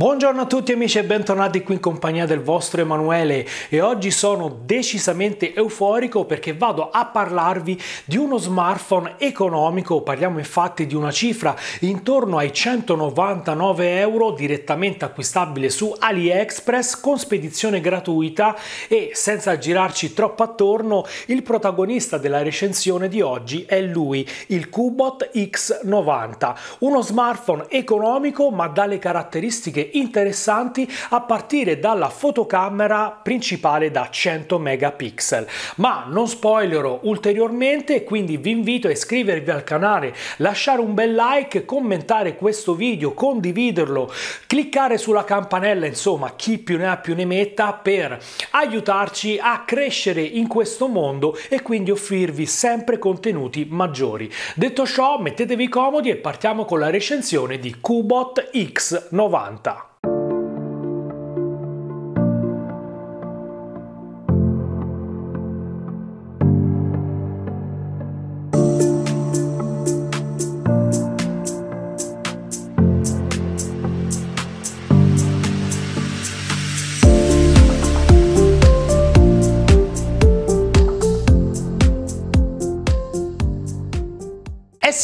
Buongiorno a tutti amici e bentornati qui in compagnia del vostro Emanuele e oggi sono decisamente euforico perché vado a parlarvi di uno smartphone economico, parliamo infatti di una cifra intorno ai 199 euro direttamente acquistabile su AliExpress con spedizione gratuita e senza girarci troppo attorno il protagonista della recensione di oggi è lui, il Cubot X90, uno smartphone economico ma dalle caratteristiche interessanti a partire dalla fotocamera principale da 100 megapixel. Ma non spoilerò ulteriormente, quindi vi invito a iscrivervi al canale, lasciare un bel like, commentare questo video, condividerlo, cliccare sulla campanella, insomma chi più ne ha più ne metta per aiutarci a crescere in questo mondo e quindi offrirvi sempre contenuti maggiori. Detto ciò, mettetevi comodi e partiamo con la recensione di Cubot X90.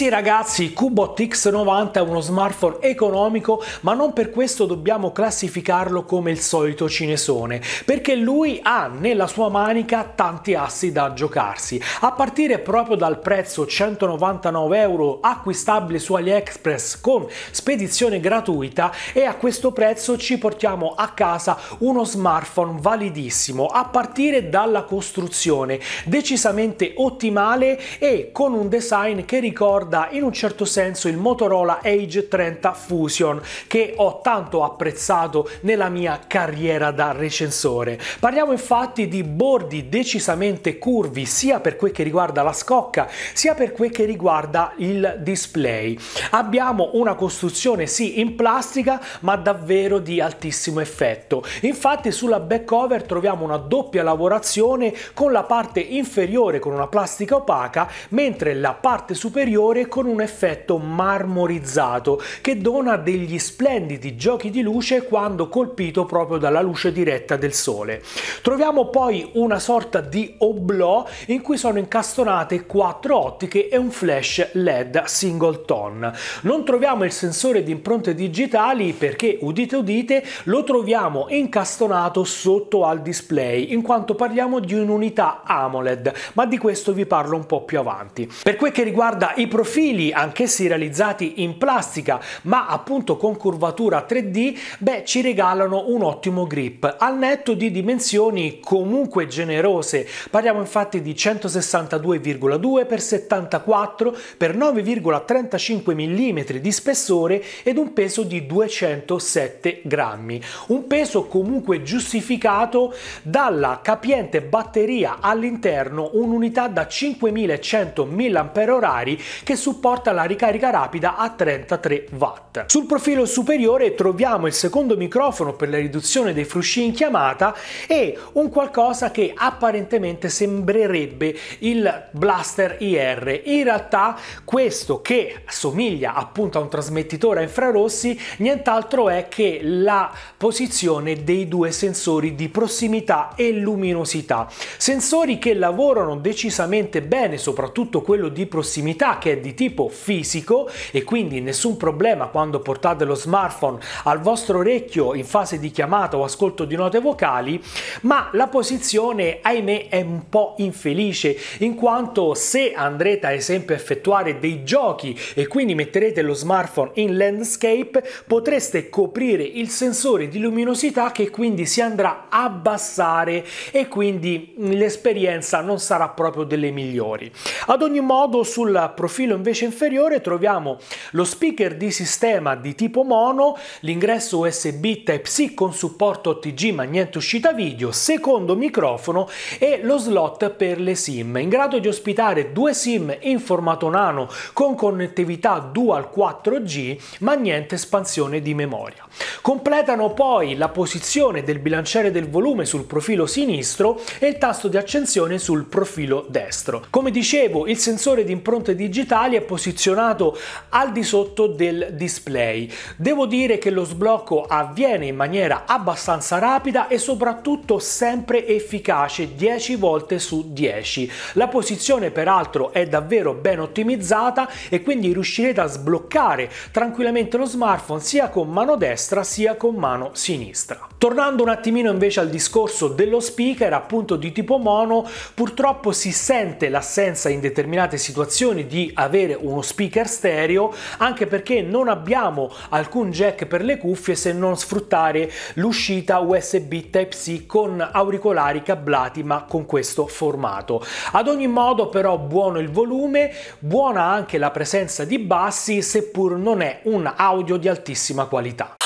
sì ragazzi, il Cubot X90 è uno smartphone economico, ma non per questo dobbiamo classificarlo come il solito cinesone, perché lui ha nella sua manica tanti assi da giocarsi, a partire proprio dal prezzo 199 euro acquistabile su AliExpress con spedizione gratuita e a questo prezzo ci portiamo a casa uno smartphone validissimo, a partire dalla costruzione decisamente ottimale e con un design che ricorda riguarda in un certo senso il Motorola Age 30 Fusion che ho tanto apprezzato nella mia carriera da recensore. Parliamo infatti di bordi decisamente curvi sia per quel che riguarda la scocca sia per quel che riguarda il display. Abbiamo una costruzione sì in plastica ma davvero di altissimo effetto. Infatti sulla back cover troviamo una doppia lavorazione con la parte inferiore con una plastica opaca mentre la parte superiore con un effetto marmorizzato che dona degli splendidi giochi di luce quando colpito proprio dalla luce diretta del sole. Troviamo poi una sorta di oblò in cui sono incastonate quattro ottiche e un flash LED singleton. Non troviamo il sensore di impronte digitali perché, udite udite, lo troviamo incastonato sotto al display, in quanto parliamo di un'unità AMOLED, ma di questo vi parlo un po' più avanti. Per quel che riguarda i profili profili anch'essi realizzati in plastica ma appunto con curvatura 3D, beh ci regalano un ottimo grip al netto di dimensioni comunque generose. Parliamo infatti di 162,2 x 74 x 9,35 mm di spessore ed un peso di 207 grammi. Un peso comunque giustificato dalla capiente batteria all'interno un'unità da 5100 mAh che sono supporta la ricarica rapida a 33 watt. Sul profilo superiore troviamo il secondo microfono per la riduzione dei frusci in chiamata e un qualcosa che apparentemente sembrerebbe il Blaster IR. In realtà questo che somiglia appunto a un trasmettitore a infrarossi nient'altro è che la posizione dei due sensori di prossimità e luminosità. Sensori che lavorano decisamente bene, soprattutto quello di prossimità che è di di tipo fisico e quindi nessun problema quando portate lo smartphone al vostro orecchio in fase di chiamata o ascolto di note vocali, ma la posizione ahimè è un po' infelice in quanto se andrete ad esempio a effettuare dei giochi e quindi metterete lo smartphone in landscape potreste coprire il sensore di luminosità che quindi si andrà a abbassare e quindi mm, l'esperienza non sarà proprio delle migliori. Ad ogni modo sul profilo invece inferiore troviamo lo speaker di sistema di tipo mono, l'ingresso USB Type-C con supporto OTG ma niente uscita video, secondo microfono e lo slot per le SIM, in grado di ospitare due SIM in formato nano con connettività dual 4G ma niente espansione di memoria. Completano poi la posizione del bilanciere del volume sul profilo sinistro e il tasto di accensione sul profilo destro. Come dicevo, il sensore di impronte digitali principali è posizionato al di sotto del display. Devo dire che lo sblocco avviene in maniera abbastanza rapida e soprattutto sempre efficace 10 volte su 10. La posizione peraltro è davvero ben ottimizzata e quindi riuscirete a sbloccare tranquillamente lo smartphone sia con mano destra sia con mano sinistra. Tornando un attimino invece al discorso dello speaker appunto di tipo mono, purtroppo si sente l'assenza in determinate situazioni di avere avere uno speaker stereo anche perché non abbiamo alcun jack per le cuffie se non sfruttare l'uscita USB Type-C con auricolari cablati ma con questo formato. Ad ogni modo però buono il volume, buona anche la presenza di bassi seppur non è un audio di altissima qualità.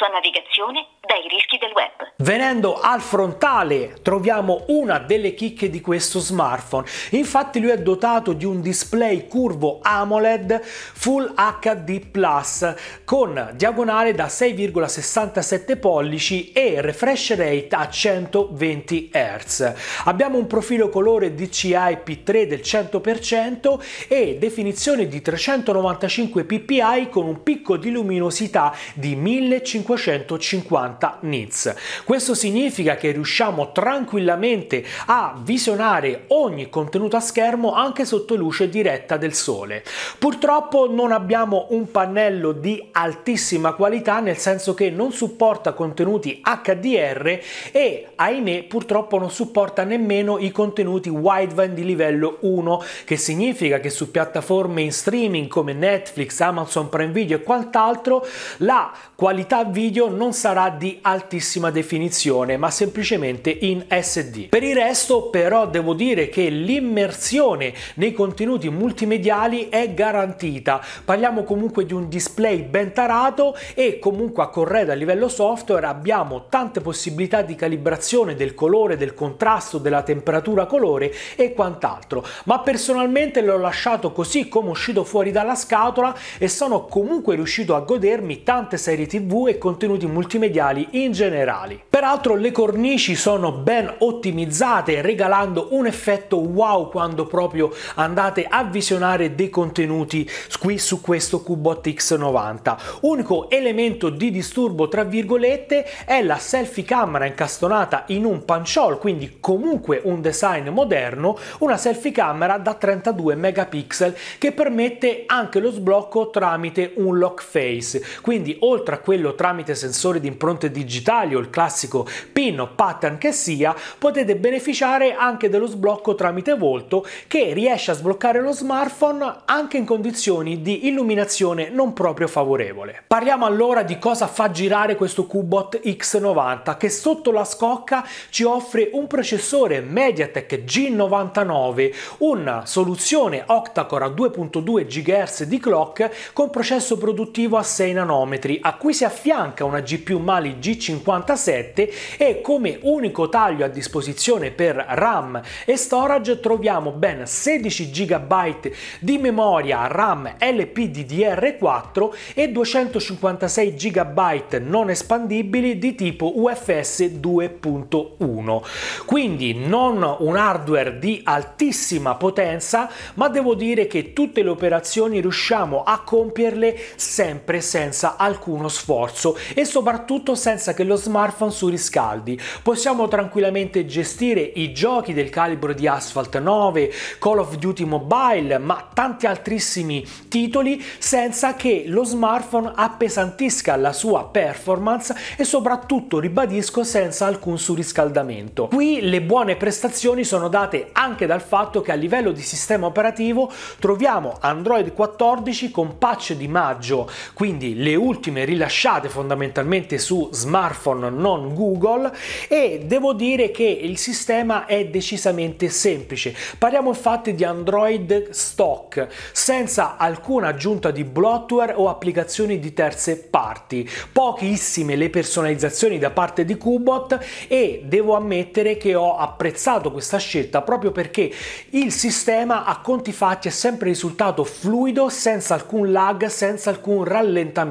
tua navigazione dai rischi del web. Venendo al frontale troviamo una delle chicche di questo smartphone, infatti lui è dotato di un display curvo AMOLED Full HD Plus con diagonale da 6,67 pollici e refresh rate a 120 Hz. Abbiamo un profilo colore DCI P3 del 100% e definizione di 395 ppi con un picco di luminosità di 1550 nits. Questo significa che riusciamo tranquillamente a visionare ogni contenuto a schermo anche sotto luce diretta del sole. Purtroppo non abbiamo un pannello di altissima qualità nel senso che non supporta contenuti HDR e ahimè purtroppo non supporta nemmeno i contenuti wideband di livello 1 che significa che su piattaforme in streaming come Netflix, Amazon Prime Video e quant'altro la qualità video non sarà di altissima definizione ma semplicemente in SD. Per il resto però devo dire che l'immersione nei contenuti multimediali è garantita, parliamo comunque di un display ben tarato e comunque a corredo a livello software abbiamo tante possibilità di calibrazione del colore, del contrasto, della temperatura colore e quant'altro, ma personalmente l'ho lasciato così come uscito fuori dalla scatola e sono comunque riuscito a godermi tante serie tv e contenuti multimediali in generale. Peraltro le cornici sono ben ottimizzate regalando un effetto wow quando proprio andate a visionare dei contenuti qui su questo Cubot X90. Unico elemento di disturbo tra virgolette è la selfie camera incastonata in un panciol, quindi comunque un design moderno, una selfie camera da 32 megapixel che permette anche lo sblocco tramite un lock face. Quindi oltre a quello tramite sensore di impronte digitali o il classico PIN o pattern che sia, potete beneficiare anche dello sblocco tramite volto che riesce a sbloccare lo smartphone anche in condizioni di illuminazione non proprio favorevole. Parliamo allora di cosa fa girare questo Cubot X90 che sotto la scocca ci offre un processore MediaTek G99, una soluzione octa-core a 2.2 GHz di clock con processo produttivo a 6 nanometri a 15 cui si affianca una GPU Mali G57 e come unico taglio a disposizione per RAM e storage troviamo ben 16 GB di memoria RAM LPDDR4 e 256 GB non espandibili di tipo UFS 2.1. Quindi non un hardware di altissima potenza, ma devo dire che tutte le operazioni riusciamo a compierle sempre senza alcuno sforzo sforzo e soprattutto senza che lo smartphone surriscaldi. Possiamo tranquillamente gestire i giochi del calibro di Asphalt 9, Call of Duty Mobile, ma tanti altrissimi titoli senza che lo smartphone appesantisca la sua performance e soprattutto, ribadisco, senza alcun surriscaldamento. Qui le buone prestazioni sono date anche dal fatto che a livello di sistema operativo troviamo Android 14 con patch di maggio, quindi le ultime rilasciate rilasciate fondamentalmente su smartphone non Google e devo dire che il sistema è decisamente semplice. Parliamo infatti di Android stock, senza alcuna aggiunta di bloatware o applicazioni di terze parti, pochissime le personalizzazioni da parte di Kubot e devo ammettere che ho apprezzato questa scelta proprio perché il sistema a conti fatti è sempre risultato fluido, senza alcun lag, senza alcun rallentamento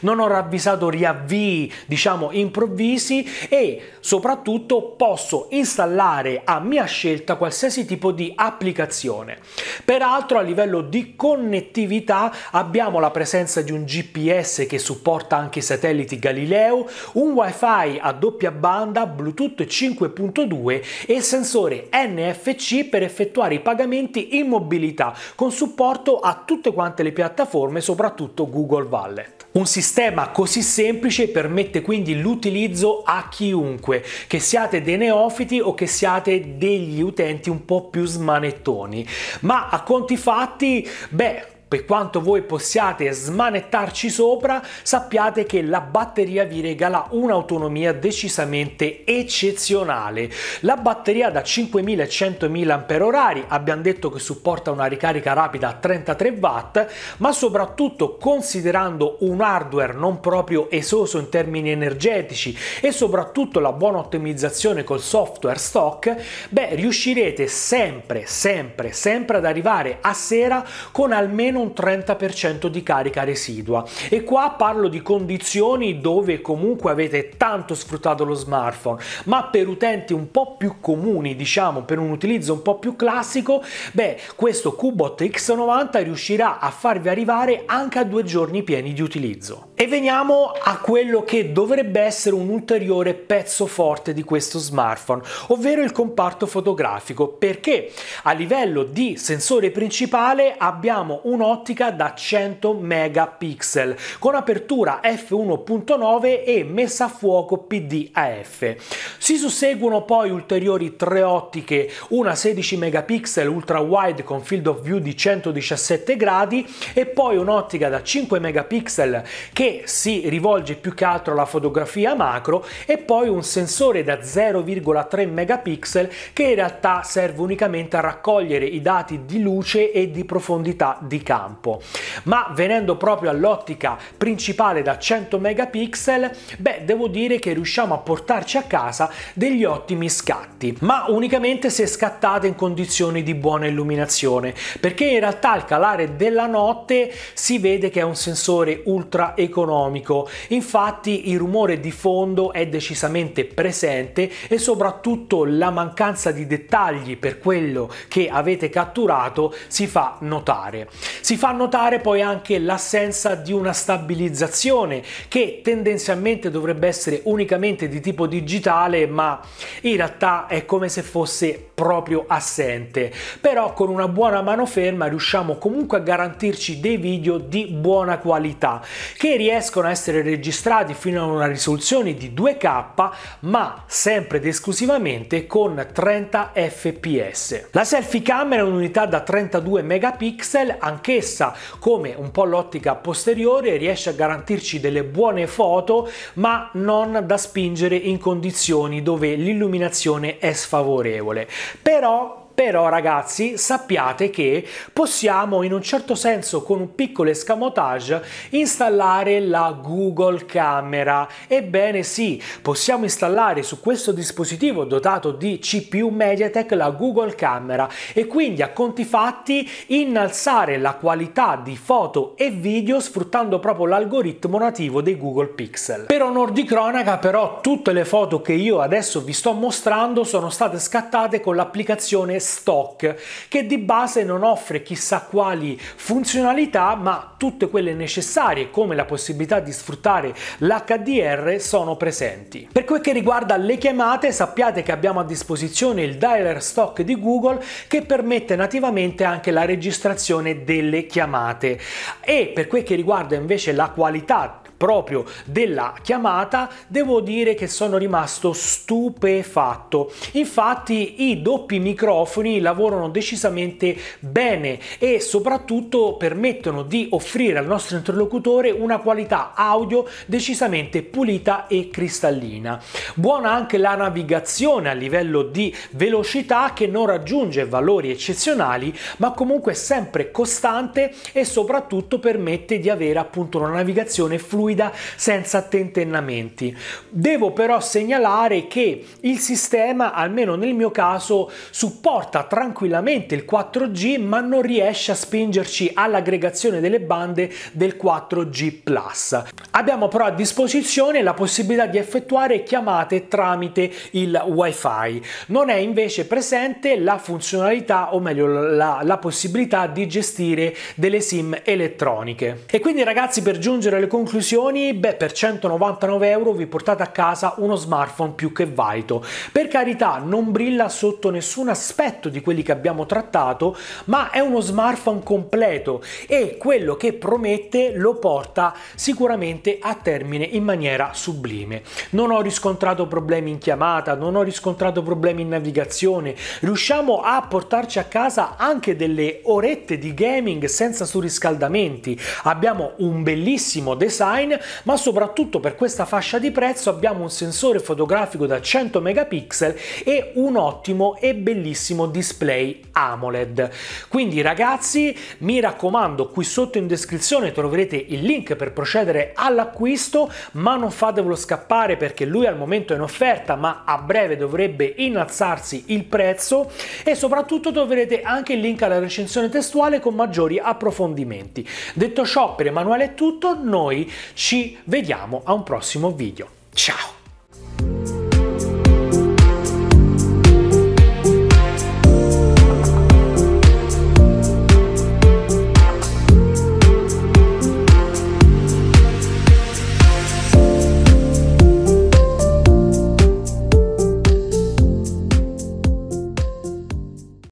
non ho ravvisato riavvii, diciamo, improvvisi e soprattutto posso installare a mia scelta qualsiasi tipo di applicazione. Peraltro a livello di connettività abbiamo la presenza di un GPS che supporta anche i satelliti Galileo, un wifi a doppia banda, Bluetooth 5.2 e il sensore NFC per effettuare i pagamenti in mobilità con supporto a tutte quante le piattaforme, soprattutto Google Wallet. Un sistema sistema così semplice permette quindi l'utilizzo a chiunque, che siate dei neofiti o che siate degli utenti un po' più smanettoni. Ma a conti fatti, beh, per quanto voi possiate smanettarci sopra, sappiate che la batteria vi regala un'autonomia decisamente eccezionale. La batteria da 5100 mAh, abbiamo detto che supporta una ricarica rapida a 33 watt, ma soprattutto considerando un hardware non proprio esoso in termini energetici e soprattutto la buona ottimizzazione col software stock, beh, riuscirete sempre, sempre, sempre ad arrivare a sera con almeno un 30% di carica residua. E qua parlo di condizioni dove comunque avete tanto sfruttato lo smartphone, ma per utenti un po' più comuni, diciamo, per un utilizzo un po' più classico, beh, questo Cubot X90 riuscirà a farvi arrivare anche a due giorni pieni di utilizzo. E veniamo a quello che dovrebbe essere un ulteriore pezzo forte di questo smartphone, ovvero il comparto fotografico, perché a livello di sensore principale abbiamo un ottica da 100 megapixel con apertura f1.9 e messa a fuoco PDAF. Si susseguono poi ulteriori tre ottiche, una 16 megapixel ultra wide con field of view di 117 gradi e poi un'ottica da 5 megapixel che si rivolge più che altro alla fotografia macro e poi un sensore da 0,3 megapixel che in realtà serve unicamente a raccogliere i dati di luce e di profondità di campo campo. Ma venendo proprio all'ottica principale da 100 megapixel, beh, devo dire che riusciamo a portarci a casa degli ottimi scatti, ma unicamente se scattate in condizioni di buona illuminazione, perché in realtà al calare della notte si vede che è un sensore ultra economico. Infatti il rumore di fondo è decisamente presente e soprattutto la mancanza di dettagli per quello che avete catturato si fa notare. Si fa notare poi anche l'assenza di una stabilizzazione che tendenzialmente dovrebbe essere unicamente di tipo digitale ma in realtà è come se fosse proprio assente. Però con una buona mano ferma riusciamo comunque a garantirci dei video di buona qualità che riescono a essere registrati fino a una risoluzione di 2K ma sempre ed esclusivamente con 30 fps. La selfie camera è un'unità da 32 megapixel anche anch'essa come un po' l'ottica posteriore riesce a garantirci delle buone foto ma non da spingere in condizioni dove l'illuminazione è sfavorevole. Però però ragazzi sappiate che possiamo in un certo senso con un piccolo escamotage installare la Google Camera. Ebbene sì, possiamo installare su questo dispositivo dotato di CPU MediaTek la Google Camera e quindi a conti fatti innalzare la qualità di foto e video sfruttando proprio l'algoritmo nativo dei Google Pixel. Per onor di cronaca però tutte le foto che io adesso vi sto mostrando sono state scattate con l'applicazione stock che di base non offre chissà quali funzionalità ma tutte quelle necessarie come la possibilità di sfruttare l'HDR sono presenti. Per quel che riguarda le chiamate sappiate che abbiamo a disposizione il dialer stock di Google che permette nativamente anche la registrazione delle chiamate e per quel che riguarda invece la qualità proprio della chiamata, devo dire che sono rimasto stupefatto. Infatti i doppi microfoni lavorano decisamente bene e soprattutto permettono di offrire al nostro interlocutore una qualità audio decisamente pulita e cristallina. Buona anche la navigazione a livello di velocità che non raggiunge valori eccezionali ma comunque sempre costante e soprattutto permette di avere appunto una navigazione fluida fluida senza tentennamenti. Devo però segnalare che il sistema, almeno nel mio caso, supporta tranquillamente il 4G ma non riesce a spingerci all'aggregazione delle bande del 4G+. Abbiamo però a disposizione la possibilità di effettuare chiamate tramite il wifi. Non è invece presente la funzionalità o meglio la, la possibilità di gestire delle sim elettroniche. E quindi ragazzi per giungere alle conclusioni promozioni, beh, per 199 euro vi portate a casa uno smartphone più che valido. Per carità, non brilla sotto nessun aspetto di quelli che abbiamo trattato, ma è uno smartphone completo e quello che promette lo porta sicuramente a termine in maniera sublime. Non ho riscontrato problemi in chiamata, non ho riscontrato problemi in navigazione, riusciamo a portarci a casa anche delle orette di gaming senza surriscaldamenti, abbiamo un bellissimo design online, ma soprattutto per questa fascia di prezzo abbiamo un sensore fotografico da 100 megapixel e un ottimo e bellissimo display AMOLED. Quindi ragazzi, mi raccomando, qui sotto in descrizione troverete il link per procedere all'acquisto, ma non fatevelo scappare perché lui al momento è in offerta, ma a breve dovrebbe innalzarsi il prezzo e soprattutto troverete anche il link alla recensione testuale con maggiori approfondimenti. Detto ciò, per Emanuele è tutto, noi ci vediamo a un prossimo video. Ciao!